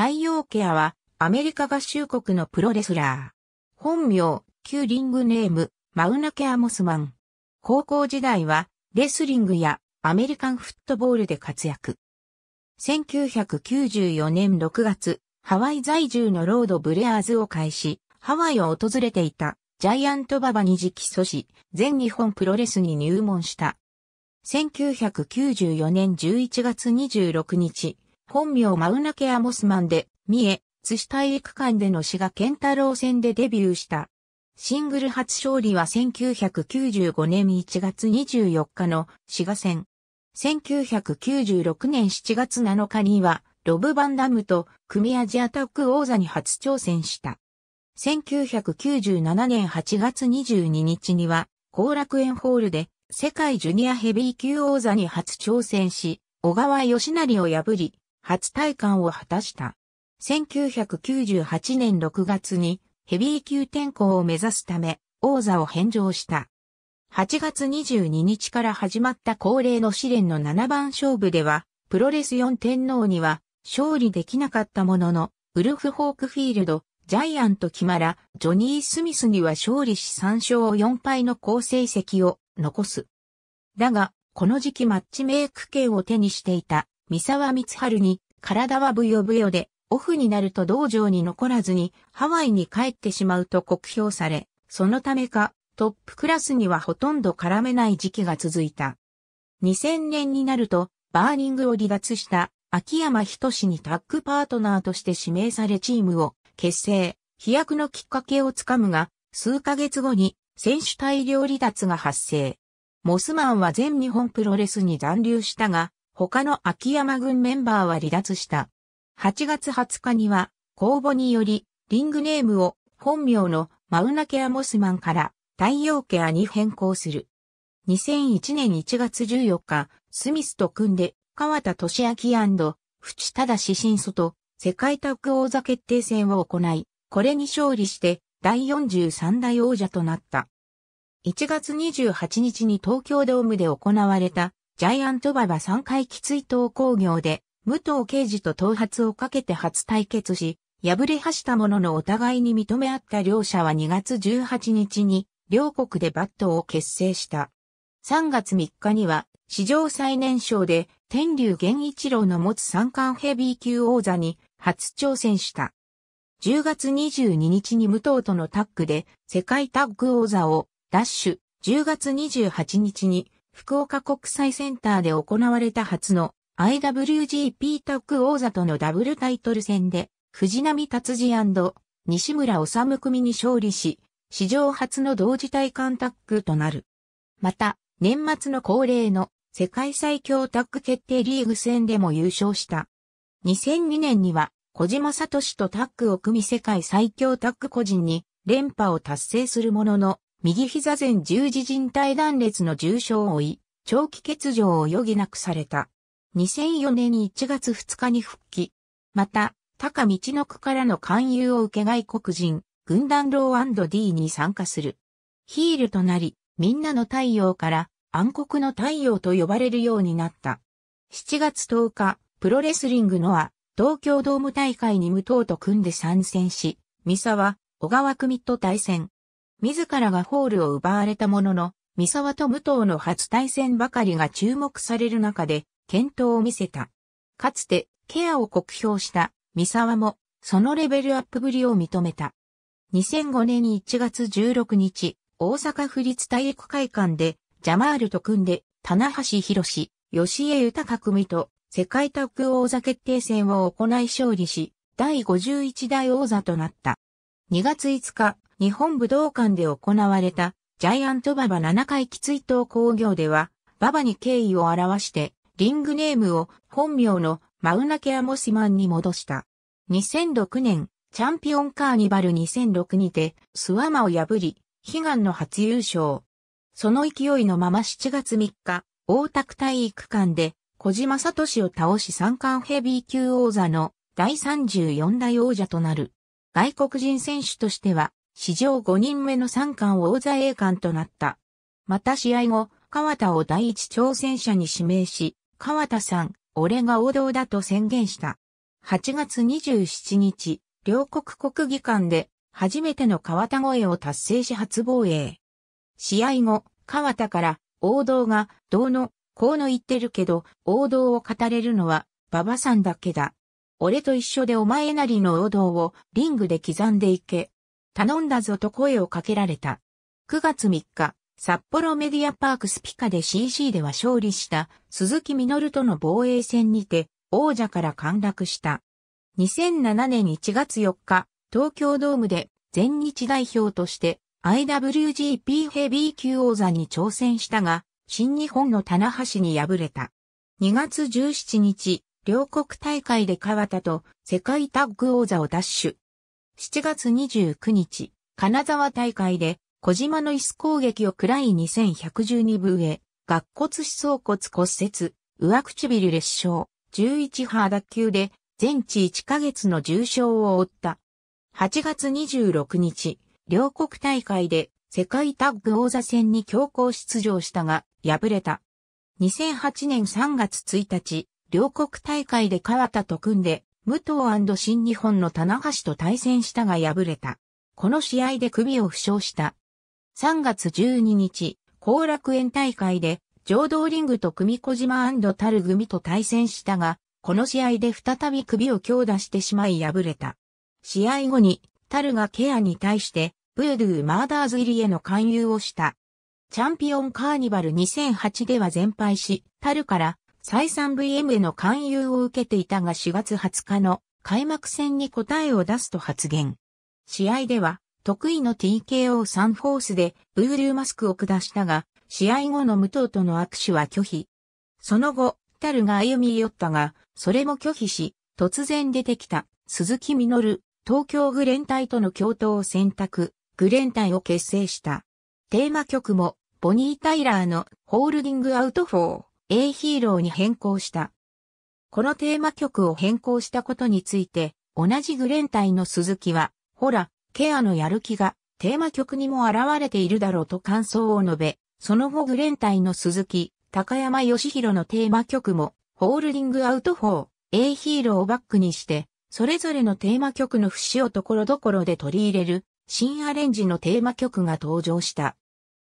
太陽ケアは、アメリカ合衆国のプロレスラー。本名、旧リングネーム、マウナケアモスマン。高校時代は、レスリングやアメリカンフットボールで活躍。1994年6月、ハワイ在住のロード・ブレアーズを開始、ハワイを訪れていたジャイアント・ババに直訴し、全日本プロレスに入門した。1994年11月26日、本名マウナケアモスマンで、三重、津市体育館での滋賀健太郎戦でデビューした。シングル初勝利は1995年1月24日の滋賀戦。1996年7月7日には、ロブ・バンダムと組アジアタック王座に初挑戦した。1997年8月22日には、後楽園ホールで世界ジュニアヘビー級王座に初挑戦し、小川義成を破り、初体感を果たした。1998年6月にヘビー級転向を目指すため王座を返上した。8月22日から始まった恒例の試練の7番勝負では、プロレス4天皇には勝利できなかったものの、ウルフ・ホークフィールド、ジャイアント・キマラ、ジョニー・スミスには勝利し3勝4敗の好成績を残す。だが、この時期マッチメイク権を手にしていた三沢光春に、体はブヨブヨで、オフになると道場に残らずに、ハワイに帰ってしまうと酷評され、そのためか、トップクラスにはほとんど絡めない時期が続いた。2000年になると、バーニングを離脱した秋山しにタッグパートナーとして指名されチームを結成、飛躍のきっかけをつかむが、数ヶ月後に選手大量離脱が発生。モスマンは全日本プロレスに残留したが、他の秋山軍メンバーは離脱した。8月20日には、公募により、リングネームを本名のマウナケア・モスマンから太陽ケアに変更する。2001年1月14日、スミスと組んで、川田俊明淵忠新祖と世界タッグ王座決定戦を行い、これに勝利して第43代王者となった。1月28日に東京ドームで行われたジャイアント馬は3回きつい投工業で、武藤刑事と頭髪をかけて初対決し、敗れはしたもののお互いに認め合った両者は2月18日に、両国でバットを結成した。3月3日には、史上最年少で、天竜源一郎の持つ三冠ヘビー級王座に初挑戦した。10月22日に武藤とのタッグで世界タッグ王座をシュ。10月28日に福岡国際センターで行われた初の IWGP タッグ王座とのダブルタイトル戦で、藤波達治西村治組に勝利し、史上初の同時体感タッグとなる。また、年末の恒例の世界最強タッグ決定リーグ戦でも優勝した。2002年には、小島聡とタッグを組み世界最強タッグ個人に連覇を達成するものの、右膝前十字靭帯断裂の重傷を負い、長期欠場を余儀なくされた。2004年1月2日に復帰。また、高道の区からの勧誘を受け外国人、軍団ロー &D に参加する。ヒールとなり、みんなの太陽から暗黒の太陽と呼ばれるようになった。7月10日、プロレスリングのは、東京ドーム大会に無党と組んで参戦し、三沢、小川組と対戦。自らがホールを奪われたものの、三沢と武藤の初対戦ばかりが注目される中で、検討を見せた。かつて、ケアを酷評した三沢も、そのレベルアップぶりを認めた。2005年1月16日、大阪府立体育会館で、ジャマールと組んで、棚橋博士、吉江豊組と、世界タッグ王座決定戦を行い勝利し、第51代王座となった。2月5日、日本武道館で行われたジャイアントババ7回き追悼工業では、ババに敬意を表して、リングネームを本名のマウナケアモスマンに戻した。2006年、チャンピオンカーニバル2006にて、スワマを破り、悲願の初優勝。その勢いのまま7月3日、大田区体育館で、小島聡を倒し三冠ヘビー級王座の第34代王者となる。外国人選手としては史上5人目の三冠王座栄冠となった。また試合後、川田を第一挑戦者に指名し、川田さん、俺が王道だと宣言した。8月27日、両国国技館で初めての川田越えを達成し初防衛。試合後、川田から王道が、どうの、こうの言ってるけど、王道を語れるのは、馬場さんだけだ。俺と一緒でお前なりの王道をリングで刻んでいけ。頼んだぞと声をかけられた。9月3日、札幌メディアパークスピカで CC では勝利した鈴木みのるとの防衛戦にて王者から陥落した。2007年1月4日、東京ドームで全日代表として IWGP ヘビー級王座に挑戦したが、新日本の棚橋に敗れた。2月17日、両国大会で川田と世界タッグ王座を奪取。7月29日、金沢大会で、小島の椅子攻撃を暗い2112部へ、顎骨思想骨骨折、上唇裂傷、11波脱臼で、全治1ヶ月の重傷を負った。8月26日、両国大会で世界タッグ王座戦に強行出場したが、敗れた。2008年3月1日、両国大会で川田と組んで、武藤新日本の棚橋と対戦したが敗れた。この試合で首を負傷した。3月12日、後楽園大会で、浄土リングと組小島タル組と対戦したが、この試合で再び首を強打してしまい敗れた。試合後に、タルがケアに対して、ブードゥーマーダーズ入りへの勧誘をした。チャンピオンカーニバル2008では全敗し、タルから再三 VM への勧誘を受けていたが4月20日の開幕戦に答えを出すと発言。試合では、得意の TKO サンフォースでブールーマスクを下したが、試合後の武藤との握手は拒否。その後、タルが歩み寄ったが、それも拒否し、突然出てきた鈴木みのる、東京グレン隊との共闘を選択、グレン隊を結成した。テーマ曲も、ボニー・タイラーのホールディングアウトフォー。A ヒーローに変更した。このテーマ曲を変更したことについて、同じグレン隊の鈴木は、ほら、ケアのやる気がテーマ曲にも現れているだろうと感想を述べ、その後グレン隊の鈴木、高山義弘のテーマ曲も、ホールディングアウト4、A ヒーローをバックにして、それぞれのテーマ曲の節をところどころで取り入れる、新アレンジのテーマ曲が登場した。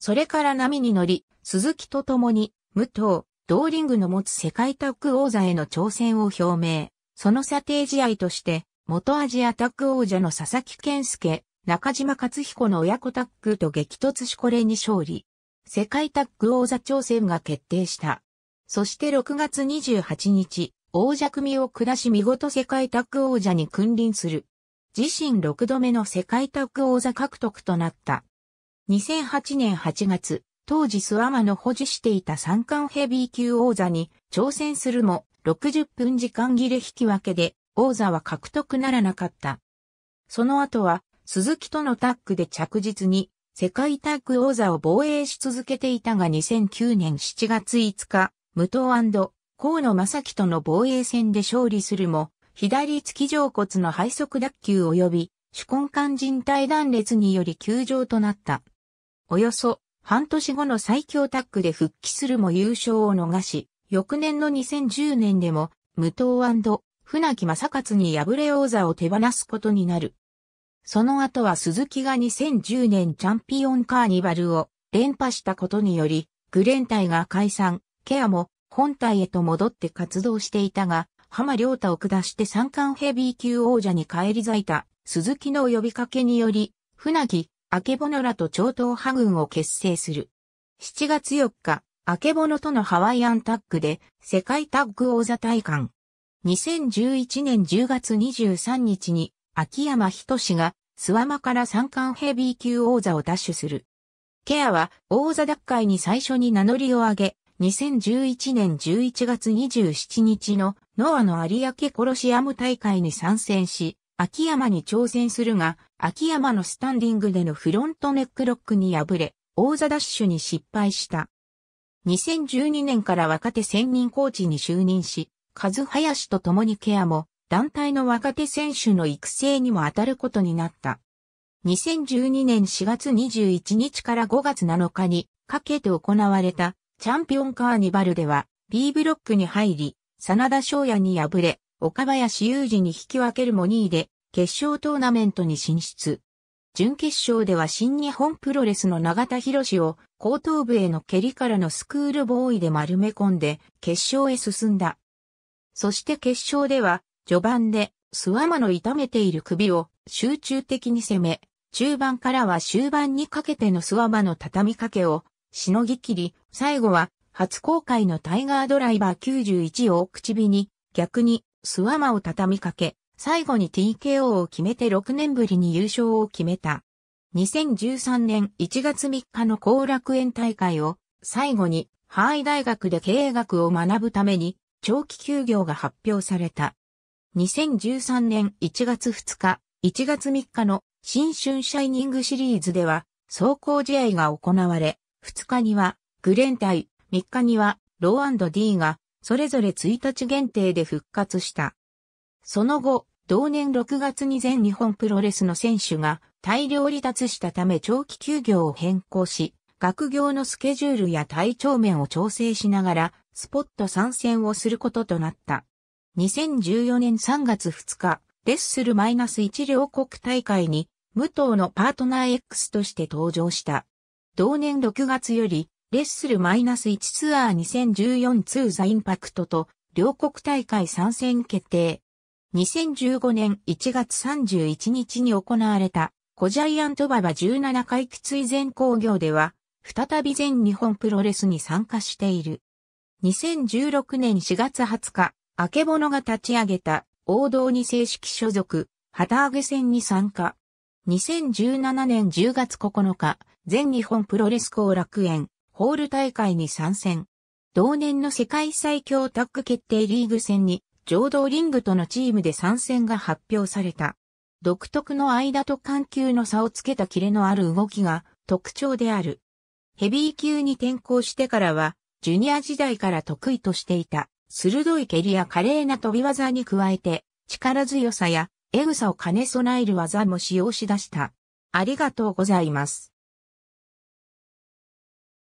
それから波に乗り、鈴木と共に、武藤、同リングの持つ世界タッグ王座への挑戦を表明。その査定試合として、元アジアタッグ王者の佐々木健介、中島克彦の親子タッグと激突しこれに勝利。世界タッグ王座挑戦が決定した。そして6月28日、王者組を下し見事世界タッグ王者に君臨する。自身6度目の世界タッグ王座獲得となった。2008年8月、当時スワマの保持していた三冠ヘビー級王座に挑戦するも60分時間切れ引き分けで王座は獲得ならなかった。その後は鈴木とのタッグで着実に世界タッグ王座を防衛し続けていたが2009年7月5日、武藤河野正樹との防衛戦で勝利するも、左突き上骨の背側脱臼及び手根管人体断裂により休場となった。およそ半年後の最強タッグで復帰するも優勝を逃し、翌年の2010年でも、無党船木正勝に敗れ王座を手放すことになる。その後は鈴木が2010年チャンピオンカーニバルを連覇したことにより、グレン隊が解散、ケアも本隊へと戻って活動していたが、浜良太を下して三冠ヘビー級王者に返り咲いた鈴木の呼びかけにより、船木、アけぼのらと超党派軍を結成する。7月4日、アけぼのとのハワイアンタッグで世界タッグ王座大会。2011年10月23日に秋山仁がスワマから三冠ヘビー級王座を奪取する。ケアは王座奪回に最初に名乗りを上げ、2011年11月27日のノアの有明コロシアム大会に参戦し、秋山に挑戦するが、秋山のスタンディングでのフロントネックロックに敗れ、王座ダッシュに失敗した。2012年から若手専任コーチに就任し、和林と共にケアも団体の若手選手の育成にも当たることになった。2012年4月21日から5月7日にかけて行われたチャンピオンカーニバルでは B ブロックに入り、真田翔也に敗れ、岡林雄二に引き分けるも2位で決勝トーナメントに進出。準決勝では新日本プロレスの永田博を後頭部への蹴りからのスクールボーイで丸め込んで決勝へ進んだ。そして決勝では序盤で諏訪間の痛めている首を集中的に攻め、中盤からは終盤にかけての諏訪間の畳みかけをしのぎきり、最後は初公開のタイガードライバー91を口火に逆に諏訪間を畳みかけ、最後に TKO を決めて6年ぶりに優勝を決めた。2013年1月3日の後楽園大会を最後にハイ大学で経営学を学ぶために長期休業が発表された。2013年1月2日、1月3日の新春シャイニングシリーズでは走行試合が行われ、2日にはグレン対3日にはロー &D がそれぞれ1日限定で復活した。その後、同年6月に全日本プロレスの選手が大量離脱したため長期休業を変更し、学業のスケジュールや体調面を調整しながら、スポット参戦をすることとなった。2014年3月2日、レッスル -1 両国大会に、武藤のパートナー X として登場した。同年6月より、レッスル -1 ツアー2014ツーザインパクトと、両国大会参戦決定。2015年1月31日に行われた、コジャイアントババ17回屈つ前工業では、再び全日本プロレスに参加している。2016年4月20日、あけぼのが立ち上げた王道に正式所属、旗揚げ戦に参加。2017年10月9日、全日本プロレス後楽園、ホール大会に参戦。同年の世界最強タッグ決定リーグ戦に浄土リングとのチームで参戦が発表された。独特の間と緩急の差をつけたキレのある動きが特徴である。ヘビー級に転向してからは、ジュニア時代から得意としていた、鋭い蹴りや華麗な飛び技に加えて、力強さや、エグさを兼ね備える技も使用しだした。ありがとうございます。